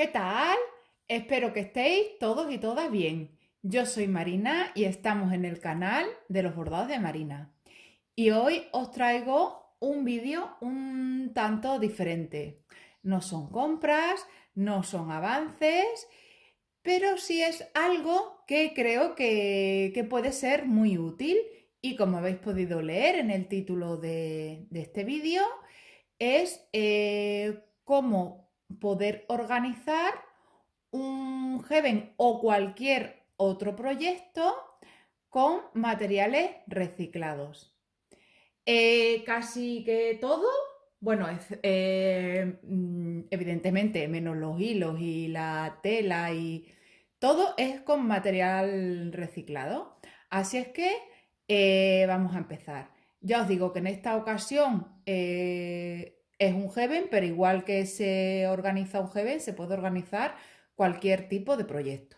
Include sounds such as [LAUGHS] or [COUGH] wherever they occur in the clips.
¿Qué tal? Espero que estéis todos y todas bien. Yo soy Marina y estamos en el canal de los bordados de Marina. Y hoy os traigo un vídeo un tanto diferente. No son compras, no son avances, pero sí es algo que creo que, puede ser muy útil. Y como habéis podido leer en el título de, este vídeo, es eh, cómo poder organizar un Heaven o cualquier otro proyecto con materiales reciclados. Eh, casi que todo, bueno, eh, mm, evidentemente menos los hilos y la tela y todo es con material reciclado. Así es que eh, vamos a empezar. Ya os digo que en esta ocasión es un Heaven, pero igual que se organiza un Heaven, se puede organizar cualquier tipo de proyecto.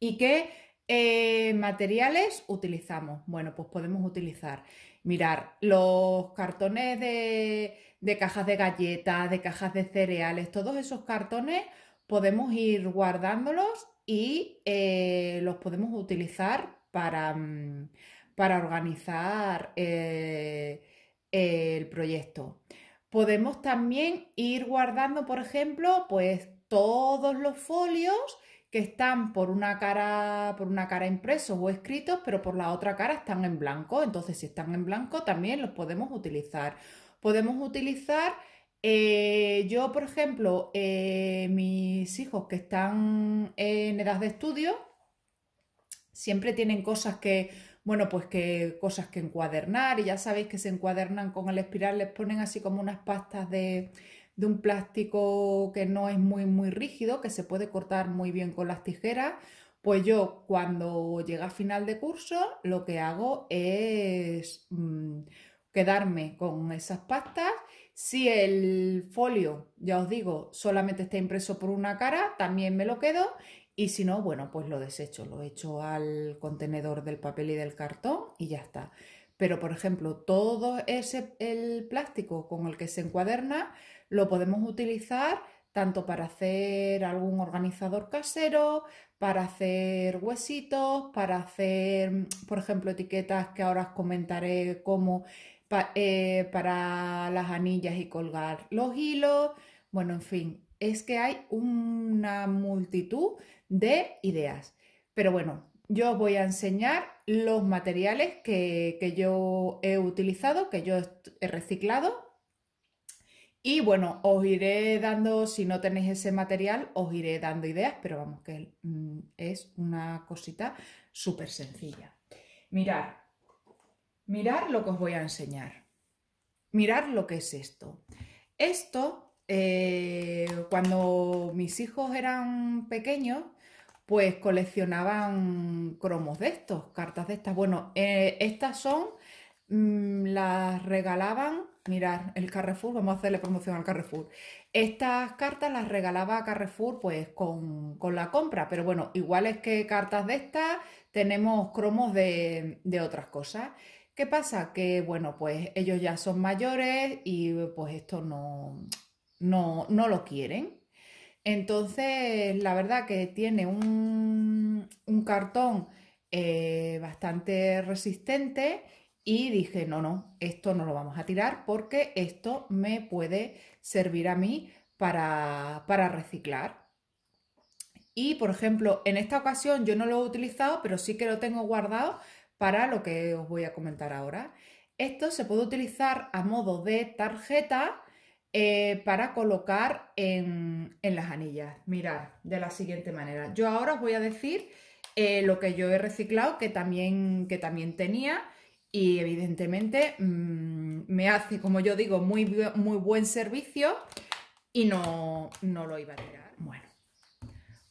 ¿Y qué eh, materiales utilizamos? Bueno, pues podemos utilizar, mirar, los cartones de, cajas de galletas, de cajas de cereales, todos esos cartones podemos ir guardándolos y eh, los podemos utilizar para, mm, para organizar eh, el proyecto. Podemos también ir guardando, por ejemplo, pues todos los folios que están por una cara, por una cara impresos o escritos, pero por la otra cara están en blanco. Entonces, si están en blanco, también los podemos utilizar. Podemos utilizar, eh, yo, por ejemplo, eh, mis hijos que están en edad de estudio, siempre tienen cosas que bueno, pues que cosas que encuadernar, y ya sabéis que se encuadernan con el espiral, les ponen así como unas pastas de, un plástico que no es muy, muy rígido, que se puede cortar muy bien con las tijeras. Pues yo cuando llega a final de curso lo que hago es mm, quedarme con esas pastas. Si el folio, ya os digo, solamente está impreso por una cara, también me lo quedo. Y si no, bueno, pues lo desecho, lo echo al contenedor del papel y del cartón y ya está. Pero, por ejemplo, todo ese el plástico con el que se encuaderna lo podemos utilizar tanto para hacer algún organizador casero, para hacer huesitos, para hacer, por ejemplo, etiquetas que ahora os comentaré como eh, para las anillas y colgar los hilos. Bueno, en fin, es que hay una multitud de ideas. Pero bueno, yo os voy a enseñar los materiales que, yo he utilizado, que yo he reciclado. Y bueno, os iré dando, si no tenéis ese material, os iré dando ideas, pero vamos, que mm, es una cosita súper sencilla. Mirad, mirad lo que os voy a enseñar. Mirad lo que es esto. Esto, eh, cuando mis hijos eran pequeños, pues coleccionaban cromos de estos, cartas de estas. Bueno, eh, estas son, mm, las regalaban, mirar, el Carrefour, vamos a hacerle promoción al Carrefour. Estas cartas las regalaba Carrefour pues con, la compra, pero bueno, igual es que cartas de estas, tenemos cromos de, de otras cosas. ¿Qué pasa? Que bueno, pues ellos ya son mayores y pues esto no, no, no lo quieren. Entonces, la verdad que tiene un, cartón eh, bastante resistente y dije, no, no, esto no lo vamos a tirar porque esto me puede servir a mí para reciclar. Y, por ejemplo, en esta ocasión yo no lo he utilizado, pero sí que lo tengo guardado para lo que os voy a comentar ahora. Esto se puede utilizar a modo de tarjeta eh, para colocar en, las anillas. Mirad, de la siguiente manera. Yo ahora os voy a decir eh, lo que yo he reciclado, que también, que también tenía y evidentemente mm, me hace, como yo digo, muy, muy buen servicio y no, no lo iba a tirar. Bueno,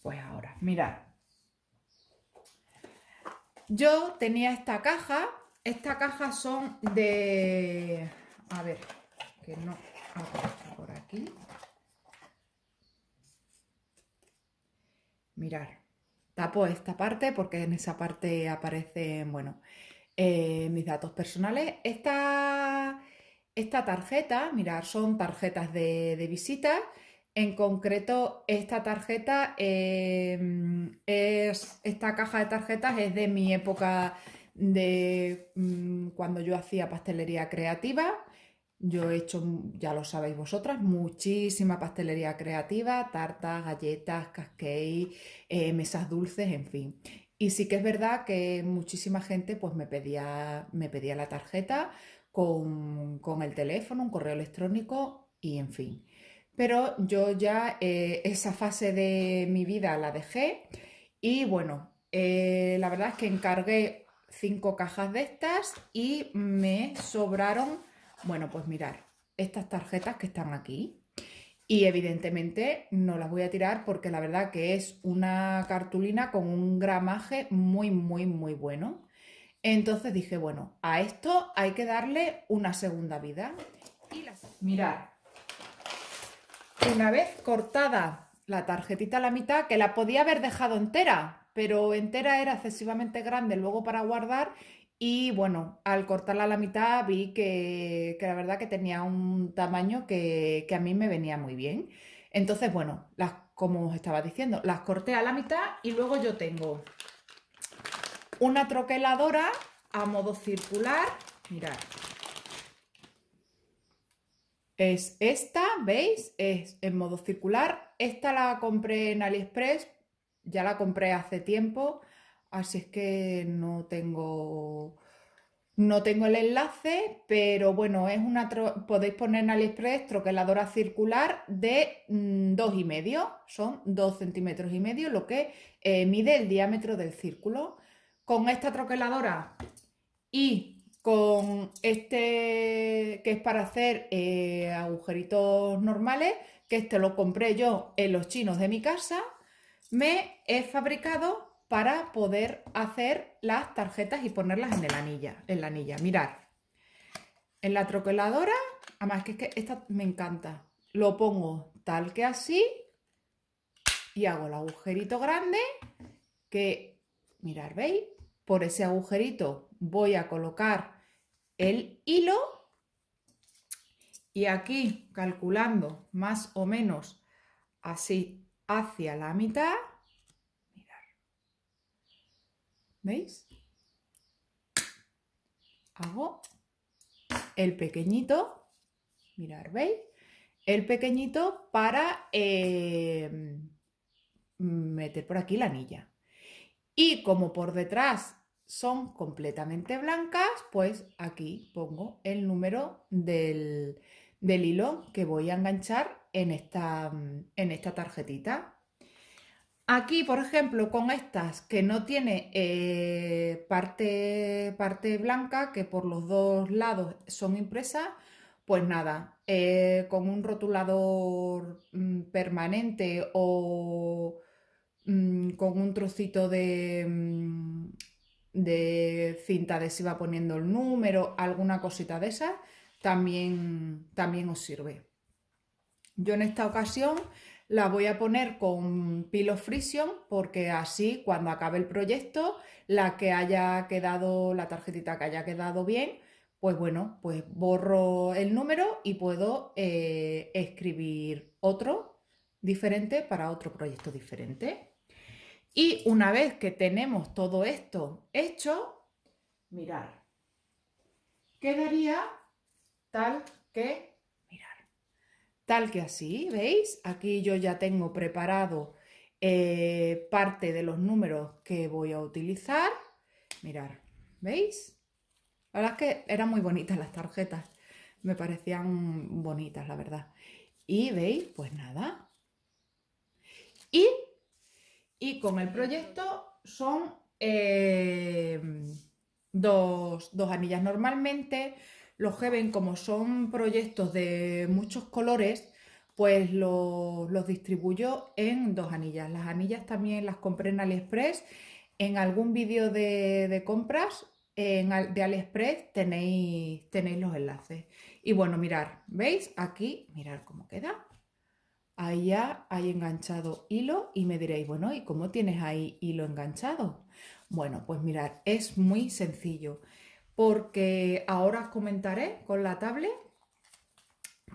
pues ahora, mirad. Yo tenía esta caja, esta caja son de... A ver, que no, por aquí. Mirar, tapo esta parte porque en esa parte aparecen, bueno, eh, mis datos personales. Esta, esta tarjeta, mirar, son tarjetas de, visita En concreto, esta tarjeta em, es. Esta caja de tarjetas es de mi época de mm, cuando yo hacía pastelería creativa. Yo he hecho, ya lo sabéis vosotras, muchísima pastelería creativa, tartas, galletas, casquetes eh, mesas dulces, en fin. Y sí que es verdad que muchísima gente pues me pedía, me pedía la tarjeta con, el teléfono, un correo electrónico y en fin. Pero yo ya eh, esa fase de mi vida la dejé y bueno, eh, la verdad es que encargué cinco cajas de estas y me sobraron bueno, pues mirar estas tarjetas que están aquí. Y evidentemente no las voy a tirar porque la verdad que es una cartulina con un gramaje muy, muy, muy bueno. Entonces dije, bueno, a esto hay que darle una segunda vida. Y las... Mirad, una vez cortada la tarjetita a la mitad, que la podía haber dejado entera, pero entera era excesivamente grande luego para guardar y bueno, al cortarla a la mitad vi que, la verdad que tenía un tamaño que, a mí me venía muy bien. Entonces, bueno, como os estaba diciendo, las corté a la mitad y luego yo tengo una troqueladora a modo circular. Mirad. Es esta, ¿veis? Es en modo circular. Esta la compré en AliExpress, ya la compré hace tiempo Así es que no tengo, no tengo el enlace, pero bueno, es una podéis poner en AliExpress troqueladora circular de 2,5, mm, dos y medio, son 2 centímetros y medio lo que eh, mide el diámetro del círculo. Con esta troqueladora y con este que es para hacer eh, agujeritos normales, que este lo compré yo en los chinos de mi casa, me he fabricado para poder hacer las tarjetas y ponerlas en, el anilla, en la anilla. Mirad, en la troqueladora, además que es que esta me encanta, lo pongo tal que así y hago el agujerito grande que, mirad, ¿veis? Por ese agujerito voy a colocar el hilo y aquí calculando más o menos así hacia la mitad ¿Veis? Hago el pequeñito, mirar, ¿veis? El pequeñito para em, meter por aquí la anilla. Y como por detrás son completamente blancas, pues aquí pongo el número del, del hilo que voy a enganchar en esta, en esta tarjetita. Aquí, por ejemplo, con estas que no tiene eh, parte, parte blanca, que por los dos lados son impresas, pues nada, eh, con un rotulador mm, permanente o mm, con un trocito de, mm, de cinta adhesiva poniendo el número, alguna cosita de esas, también, también os sirve. Yo en esta ocasión la voy a poner con Pilo Friction porque así cuando acabe el proyecto, la que haya quedado, la tarjetita que haya quedado bien, pues bueno, pues borro el número y puedo eh, escribir otro diferente para otro proyecto diferente. Y una vez que tenemos todo esto hecho, mirar, quedaría tal que tal que así, ¿veis? Aquí yo ya tengo preparado eh, parte de los números que voy a utilizar. Mirar, ¿veis? La verdad es que eran muy bonitas las tarjetas, me parecían bonitas, la verdad. Y veis, pues nada. Y, y con el proyecto son eh, dos, dos anillas normalmente, los Heaven, como son proyectos de muchos colores, pues los, los distribuyo en dos anillas. Las anillas también las compré en AliExpress. En algún vídeo de, de, compras en, de AliExpress tenéis, tenéis los enlaces. Y bueno, mirar, ¿veis? Aquí, mirar cómo queda. Ahí ya hay enganchado hilo y me diréis, bueno, ¿y cómo tienes ahí hilo enganchado? Bueno, pues mirar es muy sencillo porque ahora os comentaré con la tablet,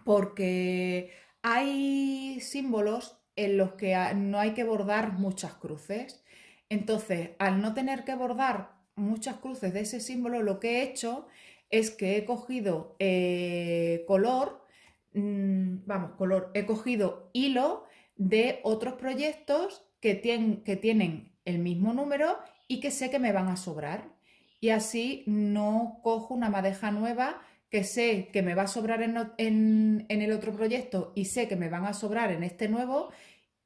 porque hay símbolos en los que no hay que bordar muchas cruces. Entonces, al no tener que bordar muchas cruces de ese símbolo, lo que he hecho es que he cogido eh, color, mm, vamos, color, he cogido hilo de otros proyectos que, que tienen el mismo número y que sé que me van a sobrar y así no cojo una madeja nueva que sé que me va a sobrar en, el otro proyecto y sé que me van a sobrar en este nuevo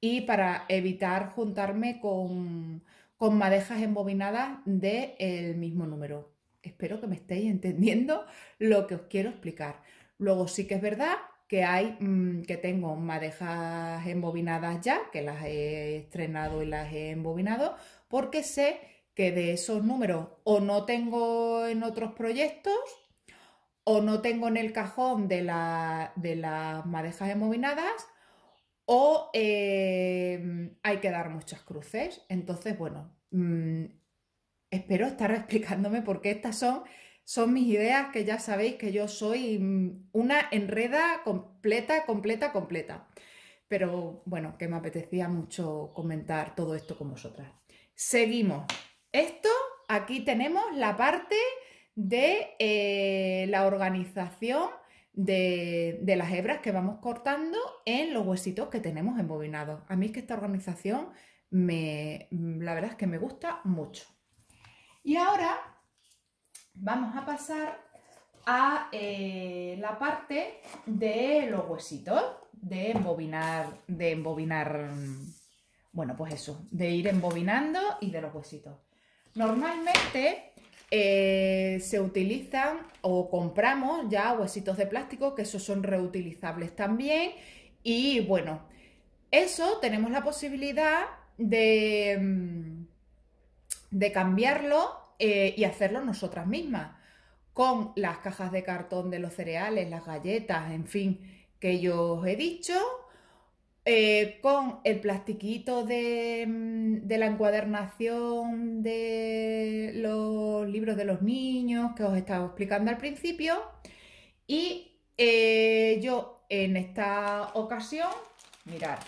y para evitar juntarme con, madejas embobinadas del el mismo número. Espero que me estéis entendiendo lo que os quiero explicar. Luego sí que es verdad que hay mm, que tengo madejas embobinadas ya, que las he estrenado y las he embobinado, porque sé que de esos números o no tengo en otros proyectos o no tengo en el cajón de, la, de las madejas emovinadas, o eh, hay que dar muchas cruces. Entonces, bueno, mm, espero estar [LAUGHS] explicándome porque estas son, son mis ideas que ya sabéis que yo soy mm, una enreda completa, completa, completa. Pero bueno, que me apetecía mucho comentar todo esto con vosotras. Seguimos. Esto, aquí tenemos la parte de eh, la organización de, las hebras que vamos cortando en los huesitos que tenemos embobinados. A mí es que esta organización, me, la verdad es que me gusta mucho. Y ahora vamos a pasar a eh, la parte de los huesitos, de embobinar, de embobinar, bueno, pues eso, de ir embobinando y de los huesitos. Normalmente eh, se utilizan o compramos ya huesitos de plástico, que esos son reutilizables también. Y bueno, eso tenemos la posibilidad de, mm, cambiarlo eh, y hacerlo nosotras mismas con las cajas de cartón de los cereales, las galletas, en fin, que yo os he dicho, eh, con el plastiquito mm, de, la encuadernación de los libros de los niños que os estaba explicando al principio. Y eh, yo en esta ocasión, mirad,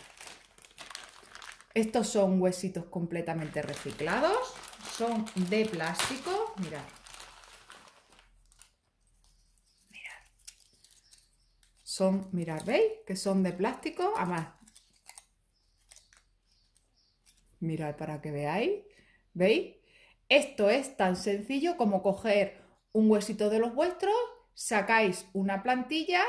estos son huesitos completamente reciclados, son de plástico, mirad. Mirad, son, mirad, ¿veis? Que son de plástico, además Mirad para que veáis. ¿Veis? Esto es tan sencillo como coger un huesito de los vuestros, sacáis una plantilla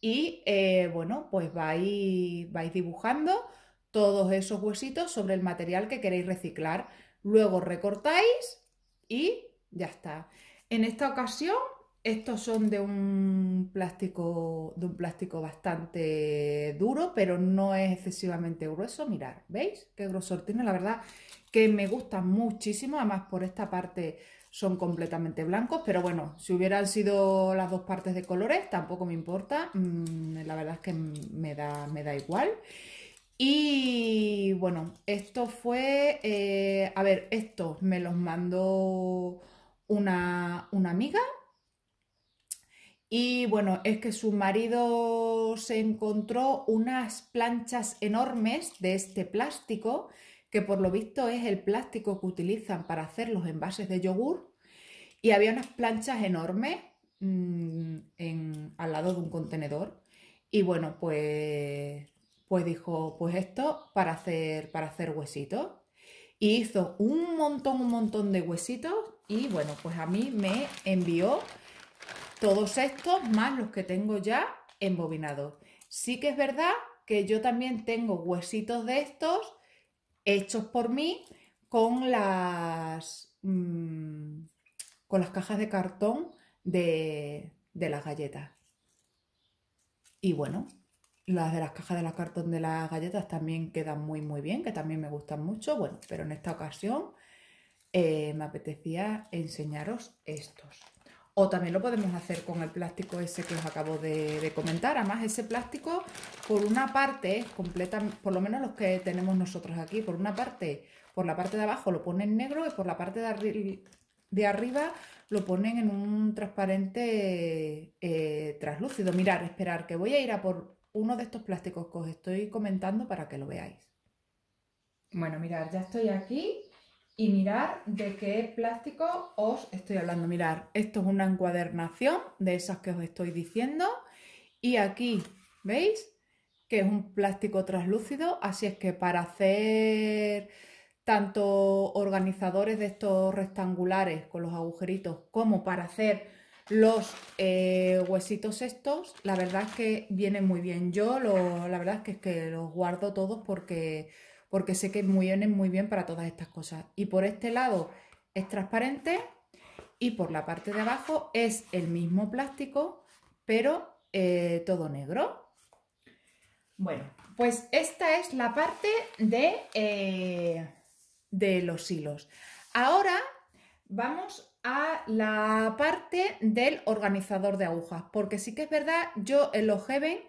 y, eh, bueno, pues vais, vais dibujando todos esos huesitos sobre el material que queréis reciclar. Luego recortáis y ya está. En esta ocasión estos son de un plástico, de un plástico bastante duro, pero no es excesivamente grueso. Mirar, ¿veis? Qué grosor tiene, la verdad que me gustan muchísimo. Además, por esta parte son completamente blancos, pero bueno, si hubieran sido las dos partes de colores, tampoco me importa. Mm, la verdad es que me da, me da igual. Y bueno, esto fue, eh, a ver, esto me los mandó una, una amiga y bueno, es que su marido se encontró unas planchas enormes de este plástico, que por lo visto es el plástico que utilizan para hacer los envases de yogur. Y había unas planchas enormes mm, al lado de un contenedor. Y bueno, pues, pues dijo, pues esto para hacer, para hacer huesitos. Y hizo un montón, un montón de huesitos. Y bueno, pues a mí me envió todos estos más los que tengo ya embobinados. Sí que es verdad que yo también tengo huesitos de estos hechos por mí con las, mm, con las cajas de cartón de, las galletas. Y bueno, las de las cajas de cartón de las galletas también quedan muy muy bien, que también me gustan mucho. Bueno, pero en esta ocasión eh, me apetecía enseñaros estos. O también lo podemos hacer con el plástico ese que os acabo de, comentar. Además, ese plástico, por una parte, completa, por lo menos los que tenemos nosotros aquí, por una parte, por la parte de abajo lo ponen negro y por la parte de, arriba lo ponen en un transparente traslúcido eh, translúcido. Mirar, esperar, que voy a ir a por uno de estos plásticos que os estoy comentando para que lo veáis. Bueno, mirad, ya estoy aquí y mirar de qué plástico os estoy hablando. Mirar, esto es una encuadernación de esas que os estoy diciendo y aquí, ¿veis? Que es un plástico traslúcido. así es que para hacer tanto organizadores de estos rectangulares con los agujeritos como para hacer los eh, huesitos estos, la verdad es que vienen muy bien. Yo la verdad es que, es que los guardo todos porque porque sé que muy bien es muy bien para todas estas cosas. Y por este lado es transparente y por la parte de abajo es el mismo plástico, pero eh, todo negro. Bueno, pues esta es la parte de, eh, de los hilos. Ahora vamos a la parte del organizador de agujas, porque sí que es verdad, yo en los Heaven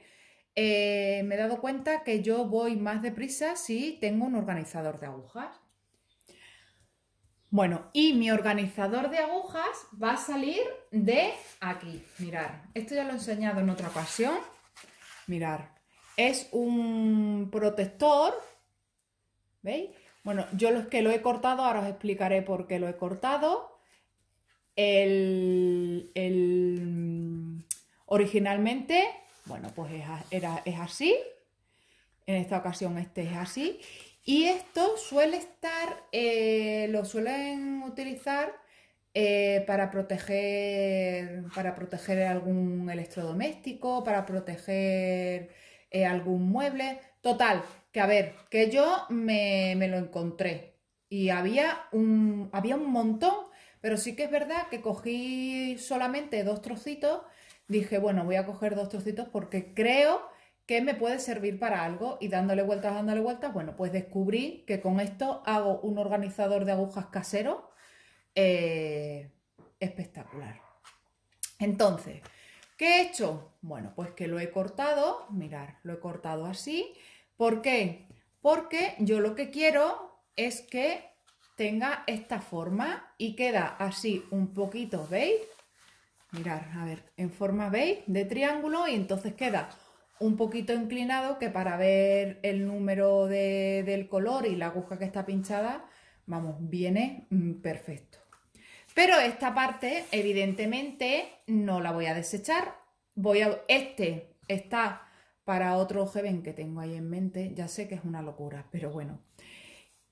eh, me he dado cuenta que yo voy más deprisa si tengo un organizador de agujas. Bueno, y mi organizador de agujas va a salir de aquí. Mirar, esto ya lo he enseñado en otra ocasión. Mirar, es un protector. ¿Veis? Bueno, yo los que lo he cortado, ahora os explicaré por qué lo he cortado. El, el mm, originalmente bueno, pues es, así. En esta ocasión este es así. Y esto suele estar, eh, lo suelen utilizar eh, para proteger, para proteger algún electrodoméstico, para proteger eh, algún mueble. Total, que a ver, que yo me, me, lo encontré y había un, había un montón, pero sí que es verdad que cogí solamente dos trocitos dije, bueno, voy a coger dos trocitos porque creo que me puede servir para algo y dándole vueltas, dándole vueltas, bueno, pues descubrí que con esto hago un organizador de agujas casero eh, espectacular. Entonces, ¿qué he hecho? Bueno, pues que lo he cortado, mirar, lo he cortado así. ¿Por qué? Porque yo lo que quiero es que tenga esta forma y queda así un poquito, ¿veis? mirar, a ver, en forma, ¿veis? De triángulo y entonces queda un poquito inclinado que para ver el número de, del color y la aguja que está pinchada, vamos, viene mm, perfecto. Pero esta parte, evidentemente, no la voy a desechar. Voy a, este está para otro joven que tengo ahí en mente. Ya sé que es una locura, pero bueno.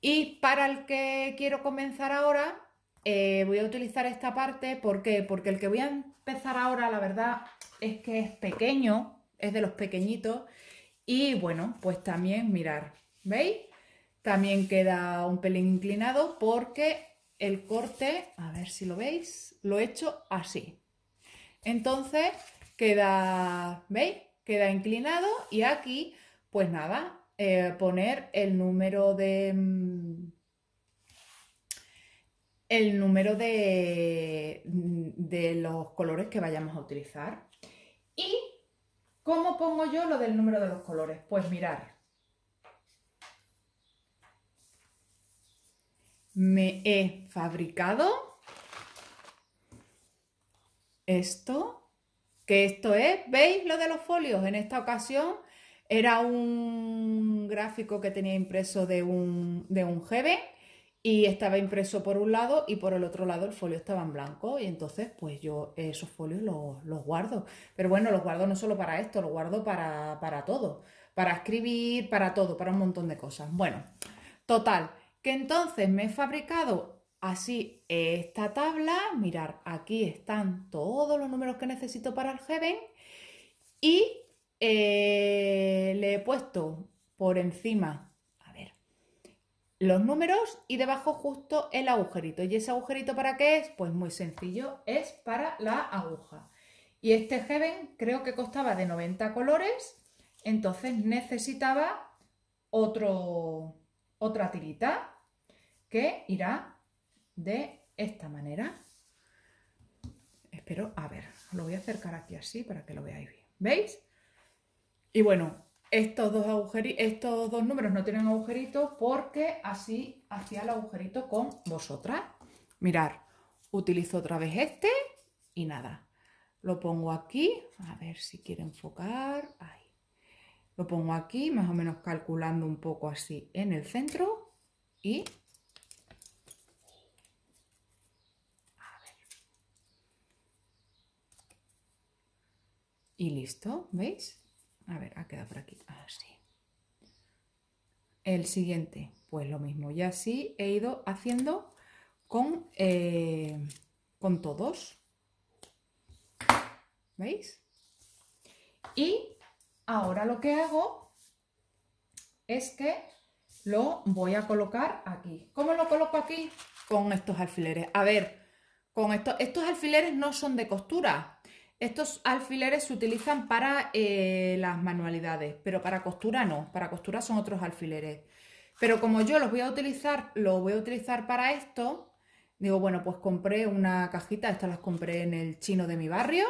Y para el que quiero comenzar ahora, eh, voy a utilizar esta parte, ¿por qué? Porque el que voy a empezar ahora, la verdad, es que es pequeño, es de los pequeñitos. Y bueno, pues también mirar, ¿veis? También queda un pelín inclinado porque el corte, a ver si lo veis, lo he hecho así. Entonces queda, ¿veis? Queda inclinado y aquí, pues nada, eh, poner el número de mm, el número mm, de, los colores que vayamos a utilizar. ¿Y cómo pongo yo lo del número de los colores? Pues mirar. Me he fabricado esto, que esto es, ¿veis lo de los folios? En esta ocasión era un gráfico que tenía impreso de un, de un y estaba impreso por un lado y por el otro lado el folio estaba en blanco y entonces pues yo esos folios los, guardo. Pero bueno, los guardo no solo para esto, los guardo para, para, todo, para escribir, para todo, para un montón de cosas. Bueno, total, que entonces me he fabricado así esta tabla, mirar, aquí están todos los números que necesito para el Heaven y eh, le he puesto por encima los números y debajo justo el agujerito. ¿Y ese agujerito para qué es? Pues muy sencillo, es para la aguja. Y este Heaven creo que costaba de 90 colores, entonces necesitaba otro, otra tirita que irá de esta manera. Espero, a ver, lo voy a acercar aquí así para que lo veáis bien. ¿Veis? Y bueno, estos dos, estos dos números no tienen agujerito porque así hacía el agujerito con vosotras. Mirar, utilizo otra vez este y nada. Lo pongo aquí, a ver si quiere enfocar, ahí. Lo pongo aquí, más o menos calculando un poco así en el centro y... Y listo, ¿veis? A ver, ha quedado por aquí. Así. Ah, El siguiente, pues lo mismo. Y así he ido haciendo con, eh, con todos. ¿Veis? Y ahora lo que hago es que lo voy a colocar aquí. ¿Cómo lo coloco aquí? Con estos alfileres. A ver, con esto, estos alfileres no son de costura, estos alfileres se utilizan para eh, las manualidades, pero para costura no, para costura son otros alfileres. Pero como yo los voy a utilizar, los voy a utilizar para esto, digo, bueno, pues compré una cajita, estas las compré en el chino de mi barrio.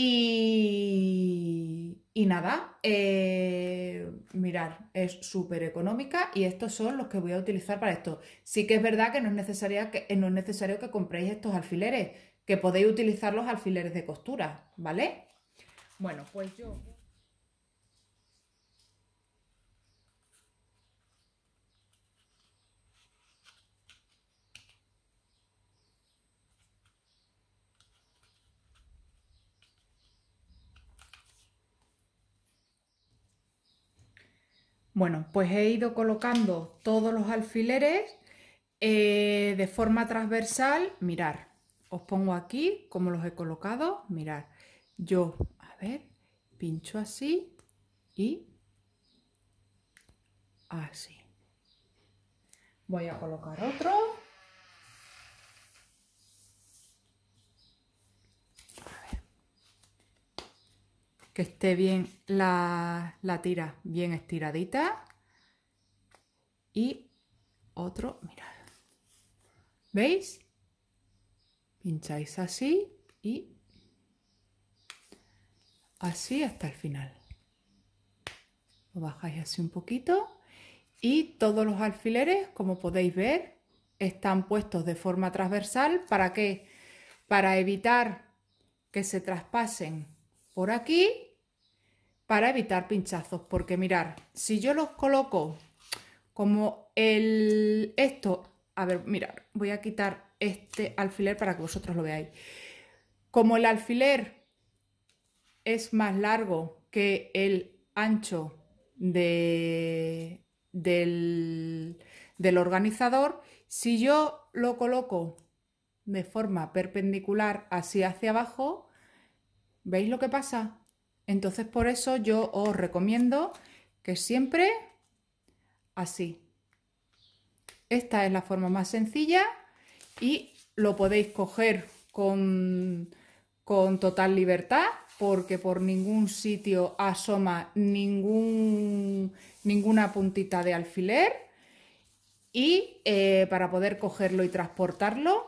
Y, nada, eh, mirar, es súper económica y estos son los que voy a utilizar para esto. Sí que es verdad que no es, que no es necesario que compréis estos alfileres, que podéis utilizar los alfileres de costura, ¿vale? Bueno, pues yo... Bueno, pues he ido colocando todos los alfileres eh, de forma transversal, mirar, os pongo aquí como los he colocado. Mirar, yo, a ver, pincho así y así. Voy a colocar otro. Que esté bien la, tira, bien estiradita. Y otro, mirad. ¿Veis? Pincháis así y así hasta el final. Lo bajáis así un poquito y todos los alfileres, como podéis ver, están puestos de forma transversal. ¿Para qué? Para evitar que se traspasen por aquí, para evitar pinchazos. Porque mirar, si yo los coloco como el esto, a ver, mirar, voy a quitar este alfiler para que vosotros lo veáis. Como el alfiler es más largo que el ancho de, del, del organizador, si yo lo coloco de forma perpendicular así hacia abajo, ¿veis lo que pasa? Entonces por eso yo os recomiendo que siempre así. Esta es la forma más sencilla y lo podéis coger con, con total libertad porque por ningún sitio asoma ningún, ninguna puntita de alfiler y eh, para poder cogerlo y transportarlo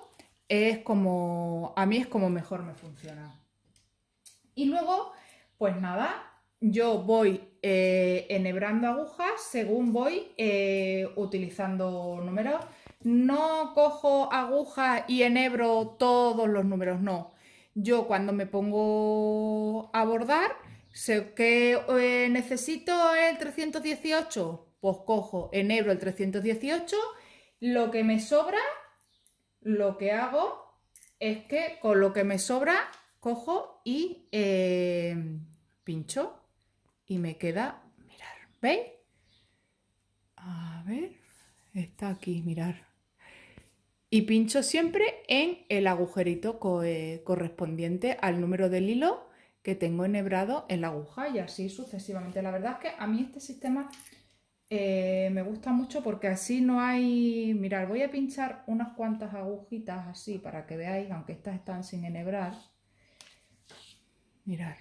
es como a mí es como mejor me funciona y luego pues nada yo voy eh, enhebrando agujas según voy eh, utilizando números no cojo aguja y enhebro todos los números, no. Yo cuando me pongo a bordar, sé que eh, necesito el 318, pues cojo, enhebro el 318, lo que me sobra, lo que hago es que con lo que me sobra, cojo y eh, pincho y me queda, mirar, ¿veis? A ver, está aquí, mirar y pincho siempre en el agujerito eh, correspondiente al número del hilo que tengo enhebrado en la aguja y así sucesivamente. La verdad es que a mí este sistema eh, me gusta mucho porque así no hay... mirar voy a pinchar unas cuantas agujitas así para que veáis, aunque estas están sin enhebrar. Mirad.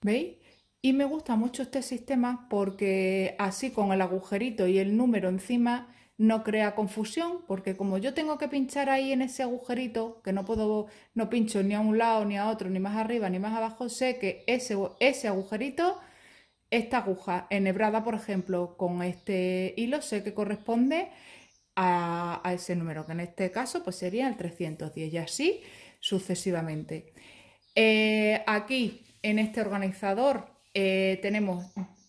¿Veis? Y me gusta mucho este sistema porque así con el agujerito y el número encima no crea confusión, porque como yo tengo que pinchar ahí en ese agujerito, que no puedo, no pincho ni a un lado, ni a otro, ni más arriba, ni más abajo, sé que ese, ese agujerito, esta aguja enhebrada, por ejemplo, con este hilo, sé que corresponde a, ese número, que en este caso pues sería el 310, y así sucesivamente. Eh, aquí, en este organizador, eh, tenemos,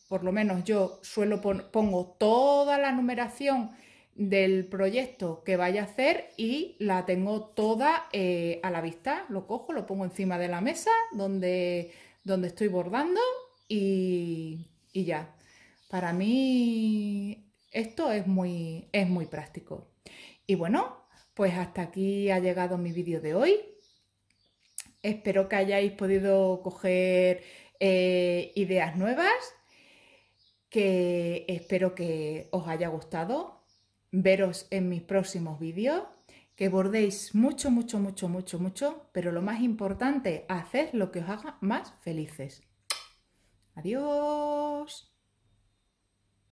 por lo menos yo suelo pongo toda la numeración del proyecto que vaya a hacer y la tengo toda eh, a la vista. Lo cojo, lo pongo encima de la mesa donde, donde estoy bordando y, ya. Para mí esto es muy, es muy práctico. Y bueno, pues hasta aquí ha llegado mi vídeo de hoy. Espero que hayáis podido coger eh, ideas nuevas, que espero que os haya gustado veros en mis próximos vídeos, que bordéis mucho, mucho, mucho, mucho, mucho, pero lo más importante, haced lo que os haga más felices. Adiós.